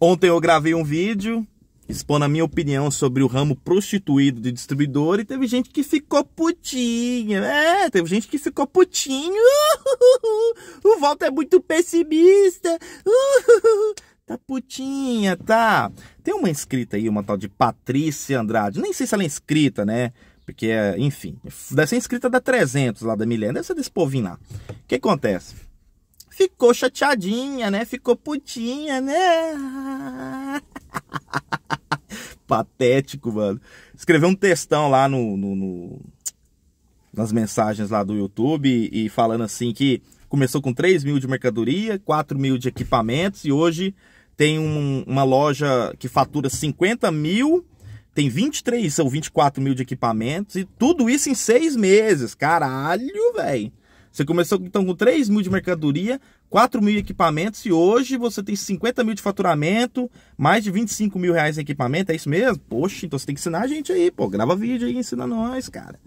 Ontem eu gravei um vídeo expondo a minha opinião sobre o ramo prostituído de distribuidor e teve gente que ficou putinha. né? teve gente que ficou putinho. o volta é muito pessimista. Tá putinha, tá. Tem uma inscrita aí, uma tal de Patrícia Andrade. Nem sei se ela é inscrita, né? Porque, é, enfim, deve ser inscrita da 300 lá da Milena. Deve ser desse povinho lá. O que acontece? ficou chateadinha, né? Ficou putinha, né? Patético, mano. Escreveu um textão lá no, no, no, nas mensagens lá do YouTube e falando assim que começou com 3 mil de mercadoria, 4 mil de equipamentos e hoje tem um, uma loja que fatura 50 mil, tem 23 ou 24 mil de equipamentos e tudo isso em seis meses. Caralho, velho. Você começou então com 3 mil de mercadoria, 4 mil equipamentos e hoje você tem 50 mil de faturamento, mais de 25 mil reais em equipamento, é isso mesmo? Poxa, então você tem que ensinar a gente aí, pô, grava vídeo aí, ensina nós, cara.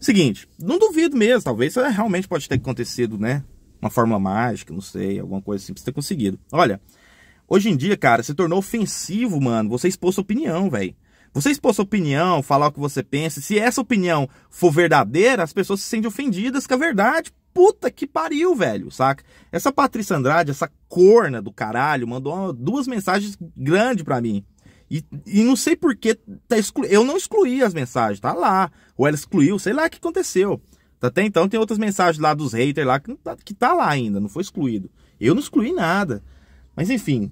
Seguinte, não duvido mesmo, talvez realmente pode ter acontecido, né? Uma forma mágica, não sei, alguma coisa assim pra você ter conseguido. Olha, hoje em dia, cara, se tornou ofensivo, mano, você expôs sua opinião, velho. Você expor sua opinião, falar o que você pensa, se essa opinião for verdadeira, as pessoas se sentem ofendidas com a verdade, puta que pariu, velho, saca? Essa Patrícia Andrade, essa corna do caralho, mandou uma, duas mensagens grandes para mim. E, e, não sei por que tá exclu... eu não excluí as mensagens, tá lá. Ou ela excluiu, sei lá o que aconteceu. Até então tem outras mensagens lá dos haters lá que, tá, que tá lá ainda, não foi excluído. Eu não excluí nada. Mas enfim.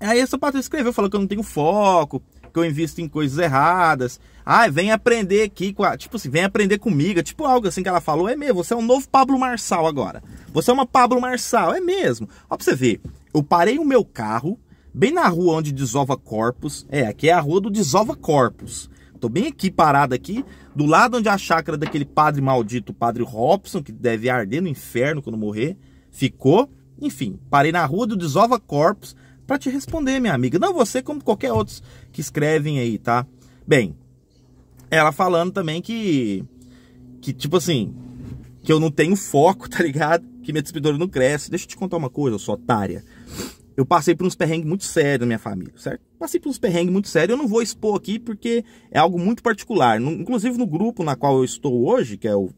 Aí essa Patrícia escreveu, falou que eu não tenho foco, que eu invisto em coisas erradas. Ah, vem aprender aqui com a. Tipo assim, vem aprender comigo. É tipo algo assim que ela falou. É mesmo, você é um novo Pablo Marçal agora. Você é uma Pablo Marçal, é mesmo. Ó, pra você ver. Eu parei o meu carro bem na rua onde desova corpos. É, aqui é a rua do desova corpos. Tô bem aqui, parado aqui, do lado onde é a chácara daquele padre maldito, padre Robson, que deve arder no inferno quando morrer, ficou. Enfim, parei na rua do desova corpos para te responder, minha amiga. Não você, como qualquer outros que escrevem aí, tá? Bem, ela falando também que, que tipo assim, que eu não tenho foco, tá ligado? Que minha disciplidora não cresce. Deixa eu te contar uma coisa, eu sou otária. Eu passei por uns perrengues muito sérios na minha família, certo? Passei por uns perrengues muito sérios. Eu não vou expor aqui porque é algo muito particular. Inclusive no grupo na qual eu estou hoje, que é o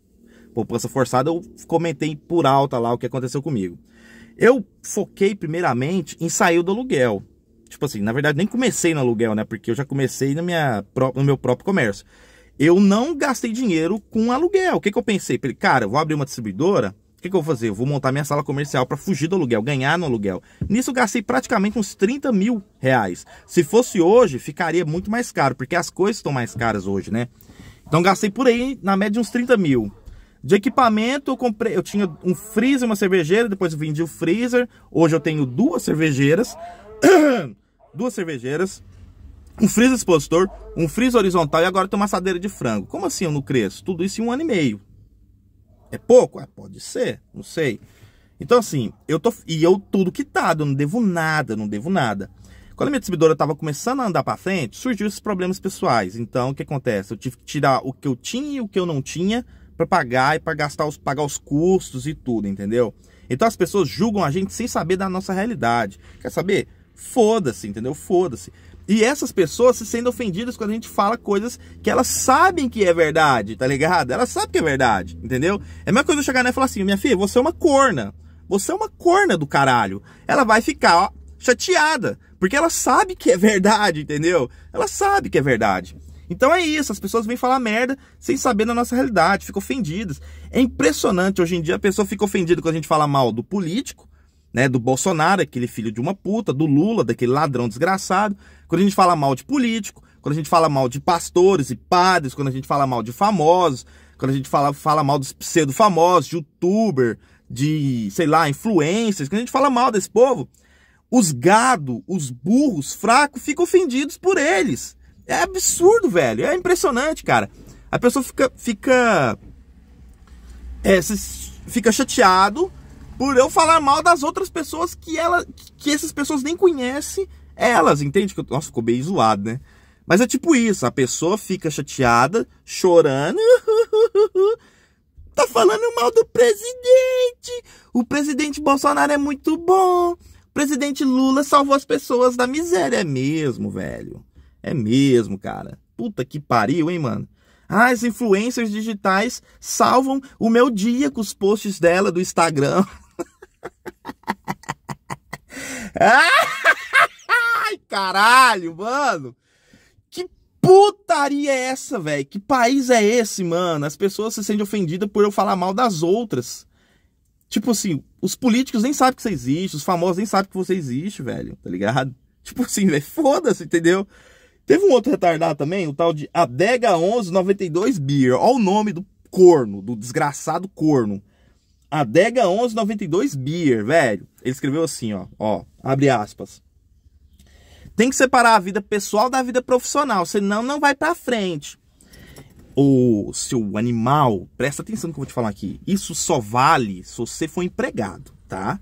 Poupança Forçada, eu comentei por alta lá o que aconteceu comigo. Eu foquei primeiramente em sair do aluguel. Tipo assim, na verdade nem comecei no aluguel, né? Porque eu já comecei minha, no meu próprio comércio. Eu não gastei dinheiro com aluguel. O que, que eu pensei? Cara, eu vou abrir uma distribuidora. O que, que eu vou fazer? Eu vou montar minha sala comercial para fugir do aluguel, ganhar no aluguel. Nisso eu gastei praticamente uns 30 mil reais. Se fosse hoje, ficaria muito mais caro, porque as coisas estão mais caras hoje, né? Então gastei por aí, na média, uns 30 mil. De equipamento, eu comprei. Eu tinha um freezer, uma cervejeira, depois vendi o freezer. Hoje eu tenho duas cervejeiras. duas cervejeiras. Um freezer expositor, um freezer horizontal e agora tem uma assadeira de frango. Como assim eu não cresço? Tudo isso em um ano e meio. É pouco? Ah, pode ser, não sei. Então, assim, eu tô. E eu tudo quitado, eu não devo nada, não devo nada. Quando a minha distribuidora estava começando a andar para frente, surgiu esses problemas pessoais. Então, o que acontece? Eu tive que tirar o que eu tinha e o que eu não tinha para pagar e para gastar os pagar os custos e tudo, entendeu? Então as pessoas julgam a gente sem saber da nossa realidade. Quer saber? Foda-se, entendeu? Foda-se. E essas pessoas se sendo ofendidas quando a gente fala coisas que elas sabem que é verdade, tá ligado? Elas sabem que é verdade, entendeu? É a mesma coisa eu chegar nela e falar assim: minha filha, você é uma corna. Você é uma corna do caralho. Ela vai ficar ó, chateada, porque ela sabe que é verdade, entendeu? Ela sabe que é verdade. Então é isso, as pessoas vêm falar merda sem saber da nossa realidade, ficam ofendidas. É impressionante, hoje em dia a pessoa fica ofendida quando a gente fala mal do político, né, do Bolsonaro, aquele filho de uma puta, do Lula, daquele ladrão desgraçado. Quando a gente fala mal de político, quando a gente fala mal de pastores e padres, quando a gente fala mal de famosos, quando a gente fala, fala mal dos pseudo-famosos, de youtuber, de, sei lá, influencers, quando a gente fala mal desse povo, os gado, os burros fracos ficam ofendidos por eles. É absurdo, velho. É impressionante, cara. A pessoa fica. fica. É, fica chateado por eu falar mal das outras pessoas que ela. que essas pessoas nem conhecem elas, entende? que Nossa, ficou bem zoado, né? Mas é tipo isso, a pessoa fica chateada, chorando. tá falando mal do presidente. O presidente Bolsonaro é muito bom. O presidente Lula salvou as pessoas da miséria é mesmo, velho. É mesmo, cara. Puta que pariu, hein, mano? Ah, as influencers digitais salvam o meu dia com os posts dela do Instagram. Ai, caralho, mano. Que putaria é essa, velho? Que país é esse, mano? As pessoas se sentem ofendidas por eu falar mal das outras. Tipo assim, os políticos nem sabem que você existe, os famosos nem sabem que você existe, velho, tá ligado? Tipo assim, velho, foda-se, entendeu? Teve um outro retardado também, o tal de Adega 1192 Beer. Olha o nome do corno, do desgraçado corno. Adega 1192 Beer, velho. Ele escreveu assim, ó, ó, abre aspas. Tem que separar a vida pessoal da vida profissional, senão não vai pra frente. Ô, seu animal, presta atenção no que eu vou te falar aqui. Isso só vale se você for empregado, tá?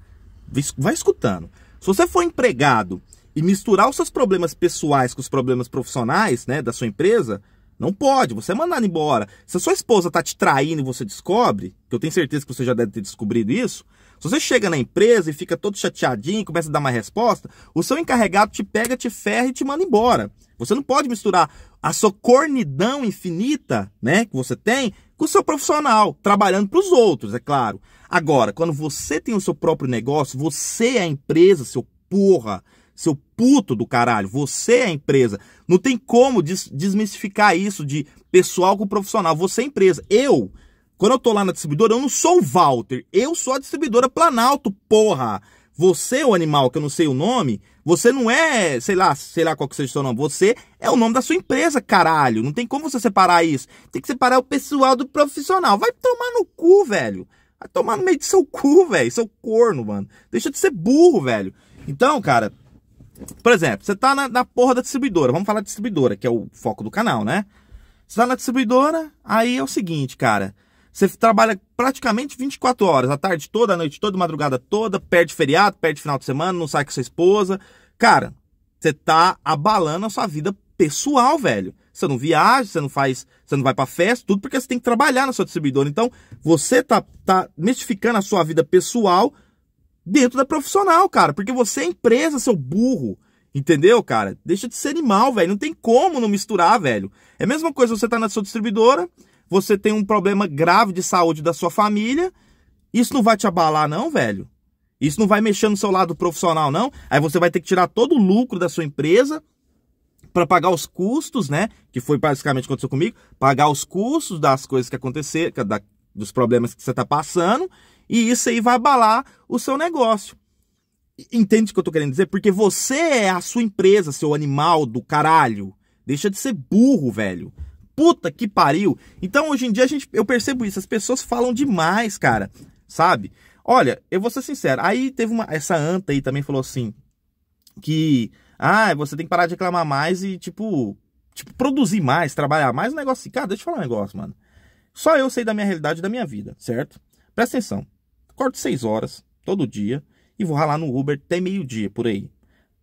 Vai escutando. Se você for empregado e misturar os seus problemas pessoais com os problemas profissionais, né, da sua empresa, não pode, você é mandado embora. Se a sua esposa tá te traindo e você descobre, que eu tenho certeza que você já deve ter descobrido isso, se você chega na empresa e fica todo chateadinho, começa a dar uma resposta, o seu encarregado te pega, te ferra e te manda embora. Você não pode misturar a sua cornidão infinita, né, que você tem, com o seu profissional, trabalhando para os outros, é claro. Agora, quando você tem o seu próprio negócio, você é a empresa, seu porra seu puto do caralho. Você é a empresa. Não tem como des desmistificar isso de pessoal com profissional. Você é a empresa. Eu, quando eu tô lá na distribuidora, eu não sou o Walter. Eu sou a distribuidora Planalto, porra. Você, é o animal, que eu não sei o nome, você não é, sei lá, sei lá qual que seja o seu nome. Você é o nome da sua empresa, caralho. Não tem como você separar isso. Tem que separar o pessoal do profissional. Vai tomar no cu, velho. Vai tomar no meio de seu cu, velho. Seu corno, mano. Deixa de ser burro, velho. Então, cara, por exemplo, você tá na, na porra da distribuidora. Vamos falar de distribuidora, que é o foco do canal, né? Você tá na distribuidora, aí é o seguinte, cara. Você trabalha praticamente 24 horas, a tarde toda, a noite toda, madrugada toda, perde feriado, perde final de semana, não sai com sua esposa. Cara, você tá abalando a sua vida pessoal, velho. Você não viaja, você não faz, você não vai para festa, tudo porque você tem que trabalhar na sua distribuidora. Então, você tá, tá mistificando a sua vida pessoal dentro da profissional, cara. Porque você é empresa, seu burro. Entendeu, cara? Deixa de ser animal, velho. Não tem como não misturar, velho. É a mesma coisa você tá na sua distribuidora, você tem um problema grave de saúde da sua família. Isso não vai te abalar, não, velho. Isso não vai mexer no seu lado profissional, não. Aí você vai ter que tirar todo o lucro da sua empresa para pagar os custos, né? Que foi basicamente o que aconteceu comigo. Pagar os custos das coisas que aconteceram, da, dos problemas que você está passando e isso aí vai abalar o seu negócio. Entende o que eu tô querendo dizer? Porque você é a sua empresa, seu animal do caralho. Deixa de ser burro, velho. Puta que pariu. Então hoje em dia a gente, eu percebo isso, as pessoas falam demais, cara. Sabe? Olha, eu vou ser sincero. Aí teve uma essa anta aí também falou assim que ah, você tem que parar de reclamar mais e tipo, tipo produzir mais, trabalhar mais, um negócio assim. Cara, deixa eu falar um negócio, mano. Só eu sei da minha realidade e da minha vida, certo? Presta atenção. Acordo 6 horas, todo dia, e vou ralar no Uber até meio-dia, por aí.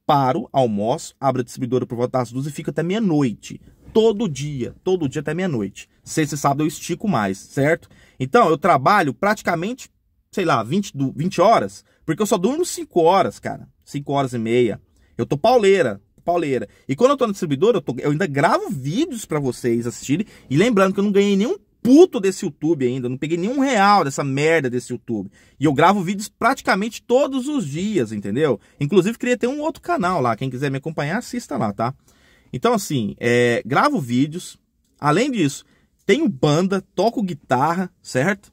Paro, almoço, abro a distribuidora por volta das duas e fico até meia-noite. Todo dia, todo dia até meia-noite. Sexta e sábado eu estico mais, certo? Então, eu trabalho praticamente, sei lá, 20, 20 horas, porque eu só durmo 5 horas, cara. 5 horas e meia. Eu tô pauleira, pauleira. E quando eu tô no distribuidor, eu, tô, eu ainda gravo vídeos para vocês assistirem. E lembrando que eu não ganhei nenhum puto desse YouTube ainda. Não peguei nenhum real dessa merda desse YouTube. E eu gravo vídeos praticamente todos os dias, entendeu? Inclusive, queria ter um outro canal lá. Quem quiser me acompanhar, assista lá, tá? Então, assim, é, gravo vídeos. Além disso, tenho banda, toco guitarra, certo?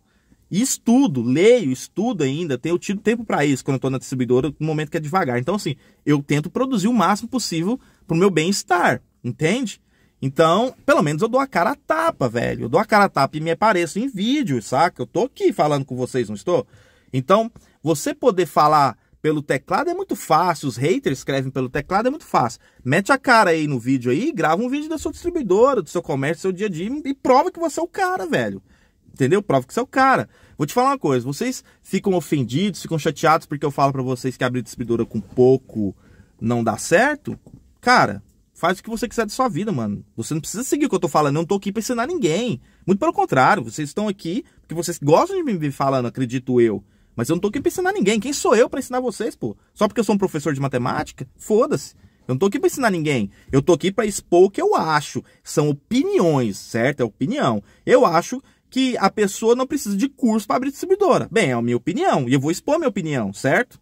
E estudo, leio, estudo ainda. Tenho tido tempo para isso quando eu tô na distribuidora, no momento que é devagar. Então, assim, eu tento produzir o máximo possível pro meu bem-estar, entende? Então, pelo menos eu dou a cara a tapa, velho. Eu dou a cara a tapa e me apareço em vídeo, saca? Eu tô aqui falando com vocês, não estou? Então, você poder falar pelo teclado é muito fácil, os haters escrevem pelo teclado é muito fácil. Mete a cara aí no vídeo aí, grava um vídeo da sua distribuidora, do seu comércio, do seu dia a dia e prova que você é o cara, velho. Entendeu? Prova que você é o cara. Vou te falar uma coisa, vocês ficam ofendidos, ficam chateados porque eu falo para vocês que abrir distribuidora com pouco não dá certo? Cara, Faz o que você quiser de sua vida, mano. Você não precisa seguir o que eu tô falando. Eu não tô aqui pra ensinar ninguém. Muito pelo contrário, vocês estão aqui porque vocês gostam de me ver falando, acredito eu. Mas eu não tô aqui pra ensinar ninguém. Quem sou eu para ensinar vocês, pô? Só porque eu sou um professor de matemática? Foda-se. Eu não tô aqui pra ensinar ninguém. Eu tô aqui para expor o que eu acho. São opiniões, certo? É opinião. Eu acho que a pessoa não precisa de curso para abrir distribuidora. Bem, é a minha opinião. E eu vou expor a minha opinião, certo?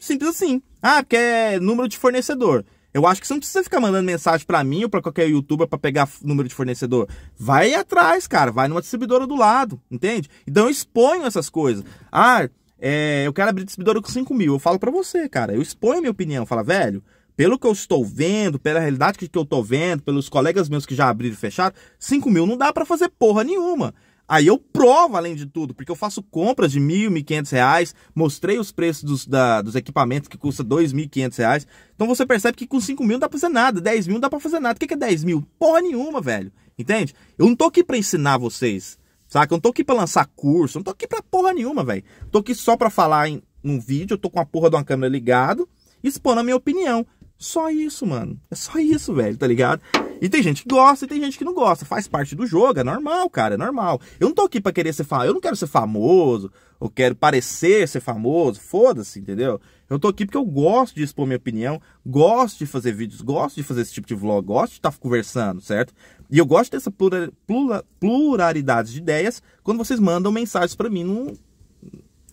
Simples assim. Ah, quer é número de fornecedor. Eu acho que você não precisa ficar mandando mensagem para mim ou para qualquer youtuber para pegar número de fornecedor. Vai atrás, cara, vai numa distribuidora do lado, entende? Então eu exponho essas coisas. Ah, é, eu quero abrir distribuidora com 5 mil. Eu falo para você, cara, eu exponho minha opinião. Fala, velho, pelo que eu estou vendo, pela realidade que eu estou vendo, pelos colegas meus que já abriram e fecharam, 5 mil não dá para fazer porra nenhuma. Aí eu provo, além de tudo, porque eu faço compras de mil, mil quinhentos reais, mostrei os preços dos, da, dos equipamentos que custa dois mil quinhentos reais. Então você percebe que com cinco mil não dá pra fazer nada, dez mil não dá pra fazer nada. O que, é dez mil? Porra nenhuma, velho. Entende? Eu não tô aqui pra ensinar vocês, saca? Eu não tô aqui pra lançar curso, eu não tô aqui pra porra nenhuma, velho. Tô aqui só pra falar em um vídeo, eu tô com a porra de uma câmera ligado, expondo a minha opinião. Só isso, mano. É só isso, velho, tá ligado? E tem gente que gosta e tem gente que não gosta. Faz parte do jogo, é normal, cara, é normal. Eu não tô aqui pra querer ser famoso. Eu não quero ser famoso, eu quero parecer ser famoso. Foda-se, entendeu? Eu tô aqui porque eu gosto de expor minha opinião, gosto de fazer vídeos, gosto de fazer esse tipo de vlog, gosto de estar tá conversando, certo? E eu gosto dessa plura, plura, pluralidade de ideias quando vocês mandam mensagens para mim no,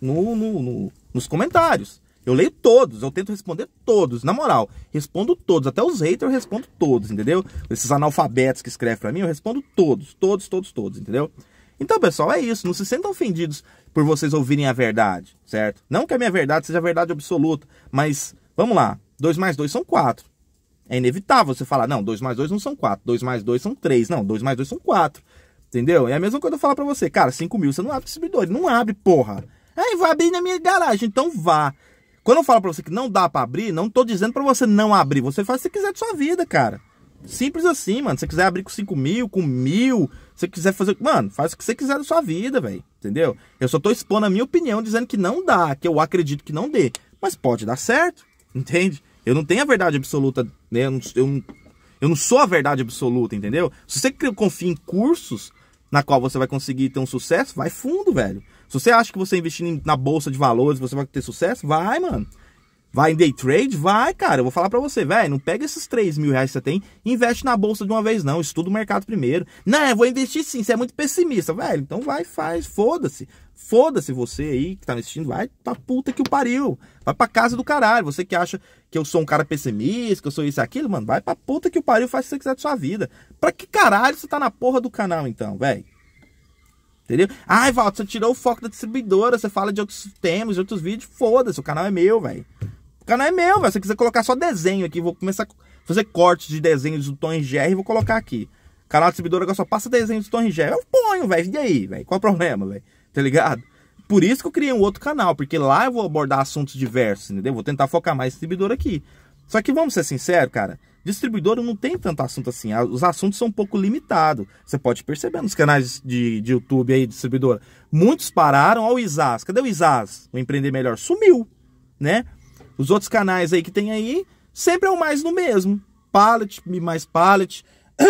no, no, no, nos comentários. Eu leio todos, eu tento responder todos, na moral. Respondo todos, até os haters eu respondo todos, entendeu? Esses analfabetos que escrevem para mim, eu respondo todos, todos, todos, todos, entendeu? Então, pessoal, é isso. Não se sentam ofendidos por vocês ouvirem a verdade, certo? Não que a minha verdade seja a verdade absoluta, mas vamos lá. 2 mais 2 são 4. É inevitável você falar, não, 2 mais 2 não são 4, 2 mais 2 são 3. Não, 2 mais 2 são 4. Entendeu? É a mesma coisa que eu falar pra você, cara, 5 mil, você não abre distribuidor, não abre, porra. Aí vai abrir na minha garagem, então vá. Quando eu falo para você que não dá para abrir, não tô dizendo para você não abrir. Você faz o que você quiser de sua vida, cara. Simples assim, mano. Se você quiser abrir com 5 mil, com mil, se você quiser fazer. Mano, faz o que você quiser da sua vida, velho. Entendeu? Eu só tô expondo a minha opinião dizendo que não dá, que eu acredito que não dê. Mas pode dar certo, entende? Eu não tenho a verdade absoluta, né? Eu não, eu, eu não sou a verdade absoluta, entendeu? Se você confia em cursos na qual você vai conseguir ter um sucesso, vai fundo, velho. Se você acha que você investindo na bolsa de valores você vai ter sucesso, vai, mano. Vai em day trade? Vai, cara. Eu vou falar para você, velho. Não pega esses 3 mil reais que você tem e investe na bolsa de uma vez, não. Estuda o mercado primeiro. Não, eu vou investir sim. Você é muito pessimista, velho. Então vai, faz. Foda-se. Foda-se você aí que tá me assistindo. Vai pra puta que o pariu. Vai pra casa do caralho. Você que acha que eu sou um cara pessimista, que eu sou isso e aquilo, mano. Vai pra puta que o pariu. Faz o que você quiser de sua vida. Pra que caralho você tá na porra do canal então, velho? Entendeu? Ai, Valdo, você tirou o foco da distribuidora, você fala de outros temas, de outros vídeos, foda-se, o canal é meu, velho. O canal é meu, velho. Se você quiser colocar só desenho aqui, vou começar a fazer cortes de desenhos do Tom e e vou colocar aqui. Canal distribuidora agora só passa desenhos do Tom e Eu ponho, velho. E aí, velho? Qual é o problema, velho? Tá ligado? Por isso que eu criei um outro canal, porque lá eu vou abordar assuntos diversos, entendeu? Vou tentar focar mais distribuidora aqui. Só que vamos ser sinceros, cara. Distribuidora não tem tanto assunto assim. Os assuntos são um pouco limitados. Você pode perceber nos canais de, de YouTube aí, distribuidora. Muitos pararam. Olha o Isas. Cadê o Isas? O Empreender Melhor. Sumiu, né? Os outros canais aí que tem aí, sempre é o mais no mesmo. Pallet, mais pallet.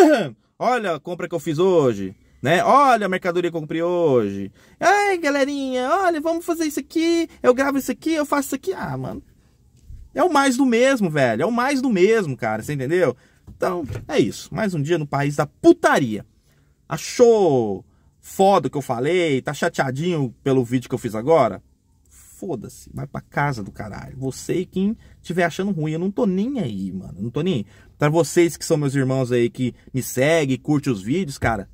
Olha a compra que eu fiz hoje. Né? Olha a mercadoria que eu comprei hoje. Ai, galerinha, olha, vamos fazer isso aqui. Eu gravo isso aqui, eu faço isso aqui. Ah, mano, é o mais do mesmo, velho. É o mais do mesmo, cara. Você entendeu? Então, é isso. Mais um dia no país da putaria. Achou foda o que eu falei? Tá chateadinho pelo vídeo que eu fiz agora? Foda-se. Vai pra casa do caralho. Você e quem tiver achando ruim. Eu não tô nem aí, mano. não tô nem aí. Pra vocês que são meus irmãos aí, que me seguem, curte os vídeos, cara.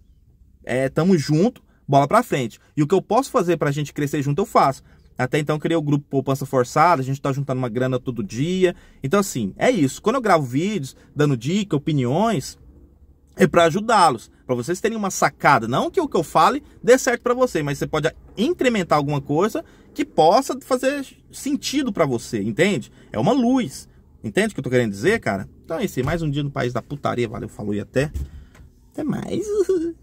É, tamo junto. Bola pra frente. E o que eu posso fazer pra gente crescer junto, eu faço. Até então criei o grupo Poupança Forçada, a gente está juntando uma grana todo dia. Então, assim, é isso. Quando eu gravo vídeos, dando dica, opiniões, é para ajudá-los, para vocês terem uma sacada. Não que o que eu fale dê certo para você, mas você pode incrementar alguma coisa que possa fazer sentido para você, entende? É uma luz. Entende o que eu tô querendo dizer, cara? Então é isso mais um dia no país da putaria. Valeu, falou e até. Até mais.